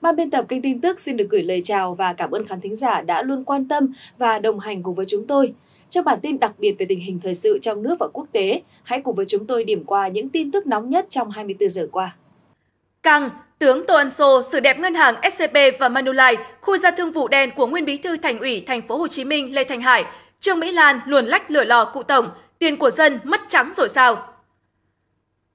Ban biên tập kênh tin tức xin được gửi lời chào và cảm ơn khán thính giả đã luôn quan tâm và đồng hành cùng với chúng tôi. Trong bản tin đặc biệt về tình hình thời sự trong nước và quốc tế, hãy cùng với chúng tôi điểm qua những tin tức nóng nhất trong 24 giờ qua. Căng, tướng Tô Ân Sô xử đẹp ngân hàng SCB và Manulife, khu gia thương vụ đen của nguyên bí thư thành ủy thành phố Hồ Chí Minh Lê Thành Hải, Trương Mỹ Lan luồn lách lửa lò cụ tổng, tiền của dân mất trắng rồi sao?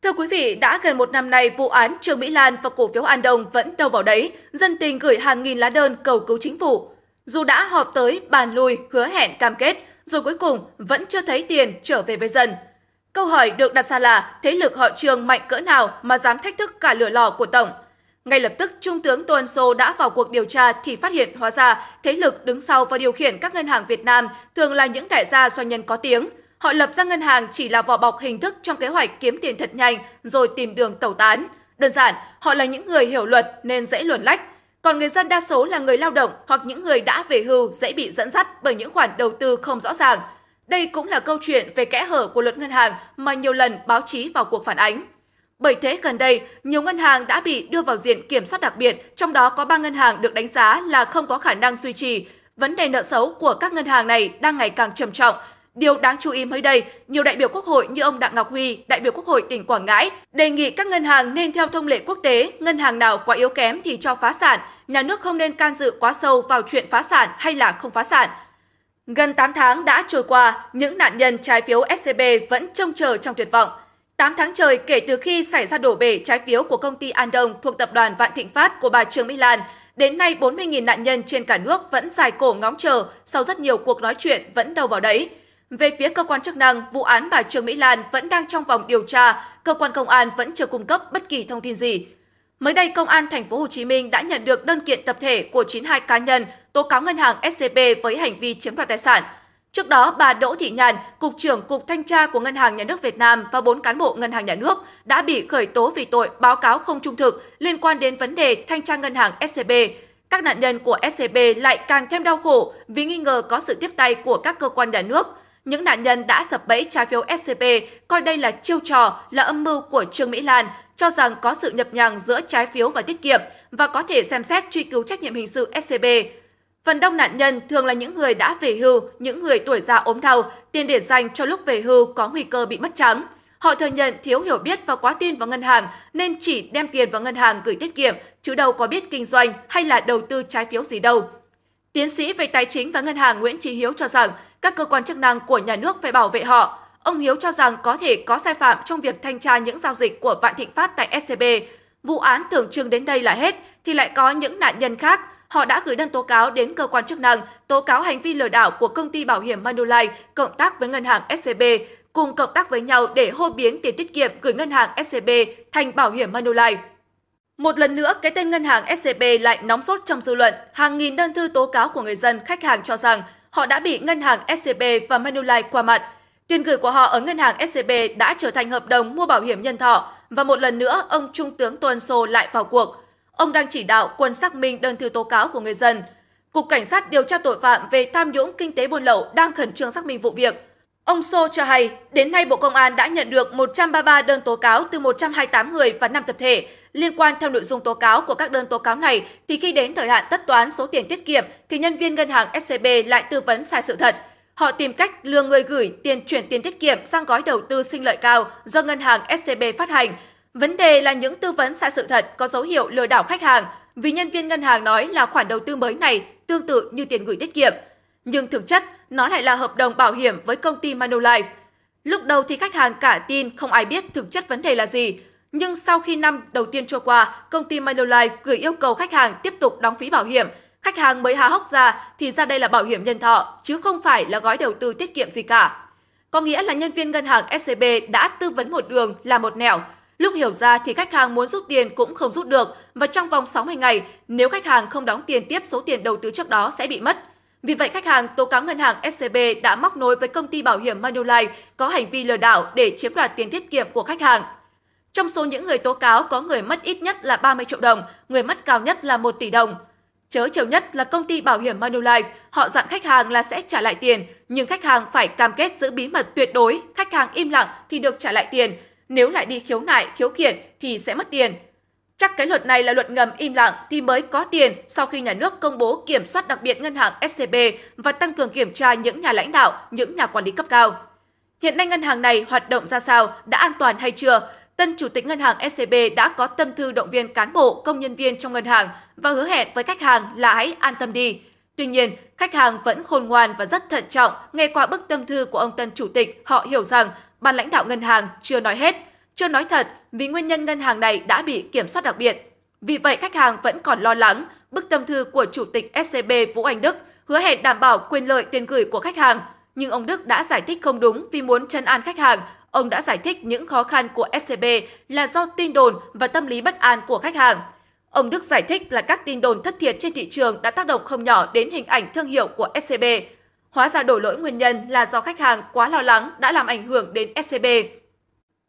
Thưa quý vị, đã gần một năm nay, vụ án Trương Mỹ Lan và cổ phiếu An Đông vẫn đâu vào đấy, dân tình gửi hàng nghìn lá đơn cầu cứu chính phủ. Dù đã họp tới, bàn lùi, hứa hẹn cam kết, rồi cuối cùng vẫn chưa thấy tiền trở về với dân. Câu hỏi được đặt ra là thế lực họ Trương mạnh cỡ nào mà dám thách thức cả lửa lò của Tổng? Ngay lập tức, Trung tướng tuân Sô đã vào cuộc điều tra thì phát hiện hóa ra thế lực đứng sau và điều khiển các ngân hàng Việt Nam thường là những đại gia doanh nhân có tiếng – Họ lập ra ngân hàng chỉ là vỏ bọc hình thức trong kế hoạch kiếm tiền thật nhanh rồi tìm đường tẩu tán. Đơn giản, họ là những người hiểu luật nên dễ luồn lách. Còn người dân đa số là người lao động hoặc những người đã về hưu dễ bị dẫn dắt bởi những khoản đầu tư không rõ ràng. Đây cũng là câu chuyện về kẽ hở của luật ngân hàng mà nhiều lần báo chí vào cuộc phản ánh. Bởi thế gần đây, nhiều ngân hàng đã bị đưa vào diện kiểm soát đặc biệt, trong đó có 3 ngân hàng được đánh giá là không có khả năng duy trì. Vấn đề nợ xấu của các ngân hàng này đang ngày càng trầm trọng Điều đáng chú ý mới đây, nhiều đại biểu Quốc hội như ông Đặng Ngọc Huy, đại biểu Quốc hội tỉnh Quảng Ngãi, đề nghị các ngân hàng nên theo thông lệ quốc tế, ngân hàng nào quá yếu kém thì cho phá sản, nhà nước không nên can dự quá sâu vào chuyện phá sản hay là không phá sản. Gần 8 tháng đã trôi qua, những nạn nhân trái phiếu SCB vẫn trông chờ trong tuyệt vọng. 8 tháng trời kể từ khi xảy ra đổ bể trái phiếu của công ty An Đông thuộc tập đoàn Vạn Thịnh Phát của bà Trương Mỹ Lan, đến nay 40.000 nạn nhân trên cả nước vẫn dài cổ ngóng chờ sau rất nhiều cuộc nói chuyện vẫn đâu vào đấy. Về phía cơ quan chức năng, vụ án bà Trương Mỹ Lan vẫn đang trong vòng điều tra, cơ quan công an vẫn chưa cung cấp bất kỳ thông tin gì. Mới đây, Công an thành phố Hồ Chí Minh đã nhận được đơn kiện tập thể của 92 cá nhân tố cáo ngân hàng SCB với hành vi chiếm đoạt tài sản. Trước đó, bà Đỗ Thị Nhàn, cục trưởng cục thanh tra của Ngân hàng Nhà nước Việt Nam và 4 cán bộ Ngân hàng Nhà nước đã bị khởi tố vì tội báo cáo không trung thực liên quan đến vấn đề thanh tra ngân hàng SCB. Các nạn nhân của SCB lại càng thêm đau khổ vì nghi ngờ có sự tiếp tay của các cơ quan nhà nước những nạn nhân đã sập bẫy trái phiếu SCB coi đây là chiêu trò, là âm mưu của Trương Mỹ Lan, cho rằng có sự nhập nhằng giữa trái phiếu và tiết kiệm và có thể xem xét truy cứu trách nhiệm hình sự SCB. Phần đông nạn nhân thường là những người đã về hưu, những người tuổi già ốm đau, tiền để dành cho lúc về hưu có nguy cơ bị mất trắng. Họ thừa nhận thiếu hiểu biết và quá tin vào ngân hàng nên chỉ đem tiền vào ngân hàng gửi tiết kiệm, chứ đâu có biết kinh doanh hay là đầu tư trái phiếu gì đâu. Tiến sĩ về tài chính và ngân hàng Nguyễn Trí Hiếu cho rằng các cơ quan chức năng của nhà nước phải bảo vệ họ. Ông Hiếu cho rằng có thể có sai phạm trong việc thanh tra những giao dịch của Vạn Thịnh Phát tại SCB. Vụ án tưởng chừng đến đây là hết thì lại có những nạn nhân khác. Họ đã gửi đơn tố cáo đến cơ quan chức năng tố cáo hành vi lừa đảo của công ty bảo hiểm Manulife cộng tác với ngân hàng SCB, cùng cộng tác với nhau để hô biến tiền tiết kiệm gửi ngân hàng SCB thành bảo hiểm Manulife. Một lần nữa, cái tên ngân hàng SCB e lại nóng sốt trong dư luận. Hàng nghìn đơn thư tố cáo của người dân, khách hàng cho rằng họ đã bị ngân hàng SCB e và Manulife qua mặt. Tiền gửi của họ ở ngân hàng SCB e đã trở thành hợp đồng mua bảo hiểm nhân thọ và một lần nữa ông Trung tướng Tuân Sô lại vào cuộc. Ông đang chỉ đạo quân xác minh đơn thư tố cáo của người dân. Cục Cảnh sát điều tra tội phạm về tham nhũng kinh tế buôn lậu đang khẩn trương xác minh vụ việc. Ông Sô cho hay, đến nay Bộ Công an đã nhận được 133 đơn tố cáo từ 128 người và 5 tập thể. Liên quan theo nội dung tố cáo của các đơn tố cáo này, thì khi đến thời hạn tất toán số tiền tiết kiệm, thì nhân viên ngân hàng SCB lại tư vấn sai sự thật. Họ tìm cách lừa người gửi tiền chuyển tiền tiết kiệm sang gói đầu tư sinh lợi cao do ngân hàng SCB phát hành. Vấn đề là những tư vấn sai sự thật có dấu hiệu lừa đảo khách hàng, vì nhân viên ngân hàng nói là khoản đầu tư mới này tương tự như tiền gửi tiết kiệm – nhưng thực chất, nó lại là hợp đồng bảo hiểm với công ty Manulife. Lúc đầu thì khách hàng cả tin không ai biết thực chất vấn đề là gì, nhưng sau khi năm đầu tiên trôi qua, công ty Manulife gửi yêu cầu khách hàng tiếp tục đóng phí bảo hiểm. Khách hàng mới há hốc ra thì ra đây là bảo hiểm nhân thọ, chứ không phải là gói đầu tư tiết kiệm gì cả. Có nghĩa là nhân viên ngân hàng SCB đã tư vấn một đường là một nẻo. Lúc hiểu ra thì khách hàng muốn rút tiền cũng không rút được và trong vòng 60 ngày, nếu khách hàng không đóng tiền tiếp số tiền đầu tư trước đó sẽ bị mất. Vì vậy, khách hàng tố cáo ngân hàng SCB đã móc nối với công ty bảo hiểm Manulife có hành vi lừa đảo để chiếm đoạt tiền tiết kiệm của khách hàng. Trong số những người tố cáo có người mất ít nhất là 30 triệu đồng, người mất cao nhất là 1 tỷ đồng. Chớ chiều nhất là công ty bảo hiểm Manulife, họ dặn khách hàng là sẽ trả lại tiền, nhưng khách hàng phải cam kết giữ bí mật tuyệt đối, khách hàng im lặng thì được trả lại tiền, nếu lại đi khiếu nại, khiếu kiện thì sẽ mất tiền. Chắc cái luật này là luật ngầm im lặng thì mới có tiền sau khi nhà nước công bố kiểm soát đặc biệt ngân hàng SCB và tăng cường kiểm tra những nhà lãnh đạo, những nhà quản lý cấp cao. Hiện nay ngân hàng này hoạt động ra sao, đã an toàn hay chưa? Tân Chủ tịch Ngân hàng SCB đã có tâm thư động viên cán bộ, công nhân viên trong ngân hàng và hứa hẹn với khách hàng là hãy an tâm đi. Tuy nhiên, khách hàng vẫn khôn ngoan và rất thận trọng. Nghe qua bức tâm thư của ông Tân Chủ tịch, họ hiểu rằng ban lãnh đạo ngân hàng chưa nói hết – chưa nói thật, vì nguyên nhân ngân hàng này đã bị kiểm soát đặc biệt. Vì vậy, khách hàng vẫn còn lo lắng bức tâm thư của Chủ tịch SCB Vũ Anh Đức hứa hẹn đảm bảo quyền lợi tiền gửi của khách hàng. Nhưng ông Đức đã giải thích không đúng vì muốn chân an khách hàng. Ông đã giải thích những khó khăn của SCB là do tin đồn và tâm lý bất an của khách hàng. Ông Đức giải thích là các tin đồn thất thiệt trên thị trường đã tác động không nhỏ đến hình ảnh thương hiệu của SCB. Hóa ra đổ lỗi nguyên nhân là do khách hàng quá lo lắng đã làm ảnh hưởng đến SCB.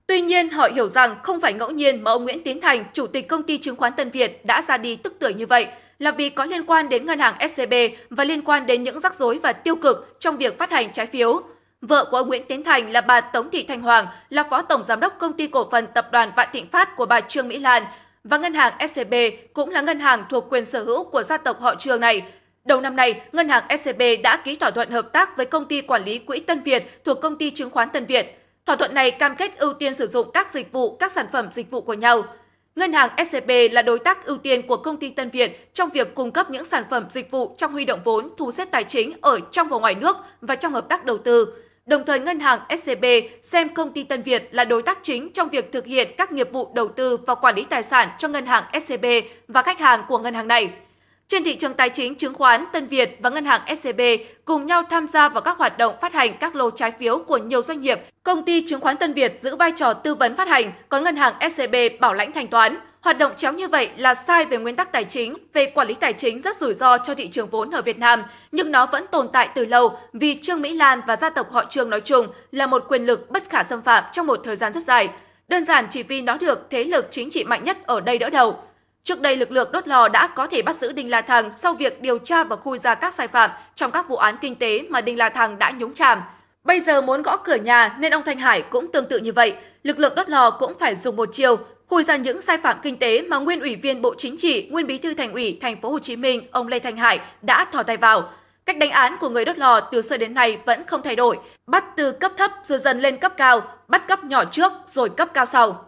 Tuy nhiên, họ hiểu rằng không phải ngẫu nhiên mà ông Nguyễn Tiến Thành, chủ tịch công ty chứng khoán Tân Việt đã ra đi tức tưởi như vậy là vì có liên quan đến ngân hàng SCB và liên quan đến những rắc rối và tiêu cực trong việc phát hành trái phiếu. Vợ của ông Nguyễn Tiến Thành là bà Tống Thị Thanh Hoàng, là phó tổng giám đốc công ty cổ phần tập đoàn Vạn Thịnh Phát của bà Trương Mỹ Lan và ngân hàng SCB cũng là ngân hàng thuộc quyền sở hữu của gia tộc họ Trương này. Đầu năm nay, ngân hàng SCB đã ký thỏa thuận hợp tác với công ty quản lý quỹ Tân Việt thuộc công ty chứng khoán Tân Việt. Thỏa thuận này cam kết ưu tiên sử dụng các dịch vụ, các sản phẩm dịch vụ của nhau. Ngân hàng SCB e là đối tác ưu tiên của công ty Tân Việt trong việc cung cấp những sản phẩm dịch vụ trong huy động vốn, thu xếp tài chính ở trong và ngoài nước và trong hợp tác đầu tư. Đồng thời, ngân hàng SCB e xem công ty Tân Việt là đối tác chính trong việc thực hiện các nghiệp vụ đầu tư và quản lý tài sản cho ngân hàng SCB e và khách hàng của ngân hàng này. Trên thị trường tài chính chứng khoán, Tân Việt và ngân hàng SCB e cùng nhau tham gia vào các hoạt động phát hành các lô trái phiếu của nhiều doanh nghiệp. Công ty chứng khoán Tân Việt giữ vai trò tư vấn phát hành, còn ngân hàng SCB e bảo lãnh thanh toán. Hoạt động chéo như vậy là sai về nguyên tắc tài chính, về quản lý tài chính rất rủi ro cho thị trường vốn ở Việt Nam, nhưng nó vẫn tồn tại từ lâu vì Trương Mỹ Lan và gia tộc họ Trương nói chung là một quyền lực bất khả xâm phạm trong một thời gian rất dài. Đơn giản chỉ vì nó được thế lực chính trị mạnh nhất ở đây đỡ đầu. Trước đây, lực lượng đốt lò đã có thể bắt giữ Đinh La Thăng sau việc điều tra và khui ra các sai phạm trong các vụ án kinh tế mà Đinh La Thăng đã nhúng chàm. Bây giờ muốn gõ cửa nhà nên ông Thanh Hải cũng tương tự như vậy. Lực lượng đốt lò cũng phải dùng một chiều, khui ra những sai phạm kinh tế mà nguyên ủy viên Bộ Chính trị, nguyên bí thư Thành ủy Thành phố Hồ Chí Minh, ông Lê Thanh Hải đã thò tay vào. Cách đánh án của người đốt lò từ xưa đến nay vẫn không thay đổi, bắt từ cấp thấp rồi dần lên cấp cao, bắt cấp nhỏ trước rồi cấp cao sau.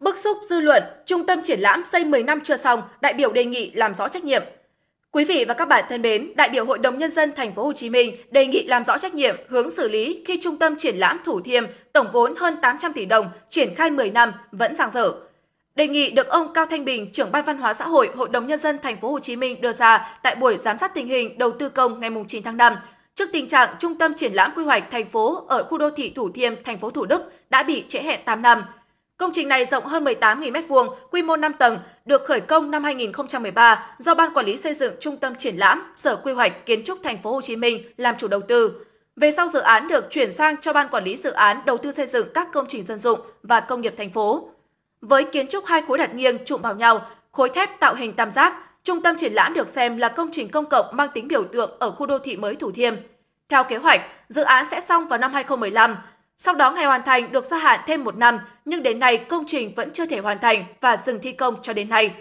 Bức xúc dư luận, trung tâm triển lãm xây 10 năm chưa xong, đại biểu đề nghị làm rõ trách nhiệm. Quý vị và các bạn thân mến, đại biểu Hội đồng nhân dân thành phố Hồ Chí Minh đề nghị làm rõ trách nhiệm hướng xử lý khi trung tâm triển lãm Thủ Thiêm tổng vốn hơn 800 tỷ đồng triển khai 10 năm vẫn dang dở. Đề nghị được ông Cao Thanh Bình, trưởng ban văn hóa xã hội Hội đồng nhân dân thành phố Hồ Chí Minh đưa ra tại buổi giám sát tình hình đầu tư công ngày 9 tháng 5. Trước tình trạng trung tâm triển lãm quy hoạch thành phố ở khu đô thị Thủ Thiêm, thành phố Thủ Đức đã bị trễ hẹn 8 năm, Công trình này rộng hơn 18.000 m2, quy mô 5 tầng, được khởi công năm 2013 do Ban Quản lý xây dựng Trung tâm triển lãm Sở Quy hoạch Kiến trúc Thành phố Hồ Chí Minh làm chủ đầu tư. Về sau dự án được chuyển sang cho Ban Quản lý dự án đầu tư xây dựng các công trình dân dụng và công nghiệp thành phố. Với kiến trúc hai khối đặt nghiêng trụm vào nhau, khối thép tạo hình tam giác, trung tâm triển lãm được xem là công trình công cộng mang tính biểu tượng ở khu đô thị mới Thủ Thiêm. Theo kế hoạch, dự án sẽ xong vào năm 2015 sau đó ngày hoàn thành được gia hạn thêm một năm, nhưng đến nay công trình vẫn chưa thể hoàn thành và dừng thi công cho đến nay.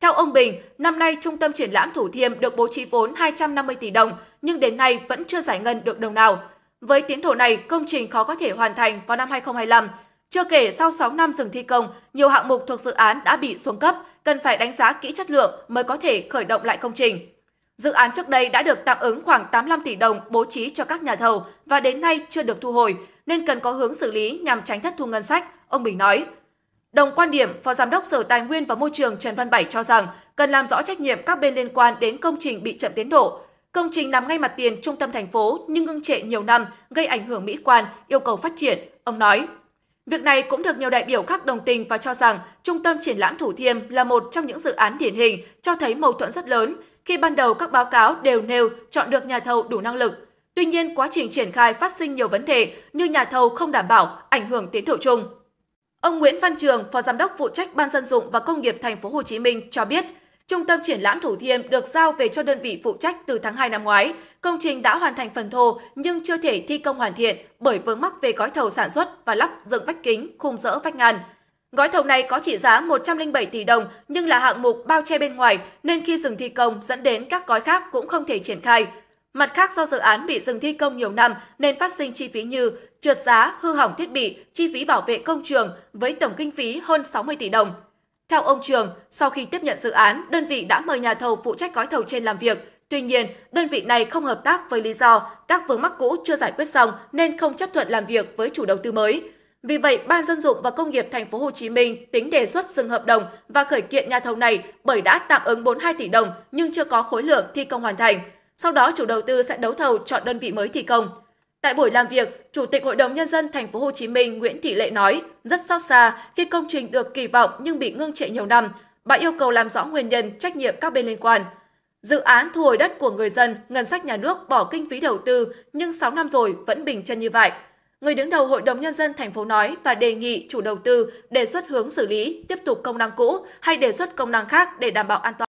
Theo ông Bình, năm nay Trung tâm Triển lãm Thủ Thiêm được bố trí vốn 250 tỷ đồng, nhưng đến nay vẫn chưa giải ngân được đồng nào. Với tiến độ này, công trình khó có thể hoàn thành vào năm 2025. Chưa kể sau 6 năm dừng thi công, nhiều hạng mục thuộc dự án đã bị xuống cấp, cần phải đánh giá kỹ chất lượng mới có thể khởi động lại công trình. Dự án trước đây đã được tạm ứng khoảng 85 tỷ đồng bố trí cho các nhà thầu và đến nay chưa được thu hồi, nên cần có hướng xử lý nhằm tránh thất thu ngân sách, ông Bình nói. Đồng quan điểm, Phó Giám đốc Sở Tài nguyên và Môi trường Trần Văn Bảy cho rằng cần làm rõ trách nhiệm các bên liên quan đến công trình bị chậm tiến độ. Công trình nằm ngay mặt tiền trung tâm thành phố nhưng ngưng trệ nhiều năm, gây ảnh hưởng mỹ quan, yêu cầu phát triển, ông nói. Việc này cũng được nhiều đại biểu khác đồng tình và cho rằng Trung tâm Triển lãm Thủ Thiêm là một trong những dự án điển hình cho thấy mâu thuẫn rất lớn khi ban đầu các báo cáo đều nêu chọn được nhà thầu đủ năng lực. Tuy nhiên, quá trình triển khai phát sinh nhiều vấn đề như nhà thầu không đảm bảo, ảnh hưởng tiến độ chung. Ông Nguyễn Văn Trường, Phó Giám đốc phụ trách Ban dân dụng và công nghiệp thành phố Hồ Chí Minh cho biết, Trung tâm triển lãm Thủ Thiêm được giao về cho đơn vị phụ trách từ tháng 2 năm ngoái. Công trình đã hoàn thành phần thô nhưng chưa thể thi công hoàn thiện bởi vướng mắc về gói thầu sản xuất và lắp dựng vách kính, khung rỡ vách ngăn. Gói thầu này có trị giá 107 tỷ đồng nhưng là hạng mục bao che bên ngoài nên khi dừng thi công dẫn đến các gói khác cũng không thể triển khai. Mặt khác do dự án bị dừng thi công nhiều năm nên phát sinh chi phí như trượt giá, hư hỏng thiết bị, chi phí bảo vệ công trường với tổng kinh phí hơn 60 tỷ đồng. Theo ông Trường, sau khi tiếp nhận dự án, đơn vị đã mời nhà thầu phụ trách gói thầu trên làm việc. Tuy nhiên, đơn vị này không hợp tác với lý do các vướng mắc cũ chưa giải quyết xong nên không chấp thuận làm việc với chủ đầu tư mới. Vì vậy, Ban dân dụng và công nghiệp thành phố Hồ Chí Minh tính đề xuất dừng hợp đồng và khởi kiện nhà thầu này bởi đã tạm ứng 42 tỷ đồng nhưng chưa có khối lượng thi công hoàn thành. Sau đó chủ đầu tư sẽ đấu thầu chọn đơn vị mới thi công. Tại buổi làm việc, Chủ tịch Hội đồng nhân dân thành phố Hồ Chí Minh Nguyễn Thị Lệ nói, rất xót xa khi công trình được kỳ vọng nhưng bị ngưng trệ nhiều năm. Bà yêu cầu làm rõ nguyên nhân, trách nhiệm các bên liên quan. Dự án thu hồi đất của người dân, ngân sách nhà nước bỏ kinh phí đầu tư nhưng 6 năm rồi vẫn bình chân như vậy. Người đứng đầu Hội đồng Nhân dân thành phố nói và đề nghị chủ đầu tư đề xuất hướng xử lý, tiếp tục công năng cũ hay đề xuất công năng khác để đảm bảo an toàn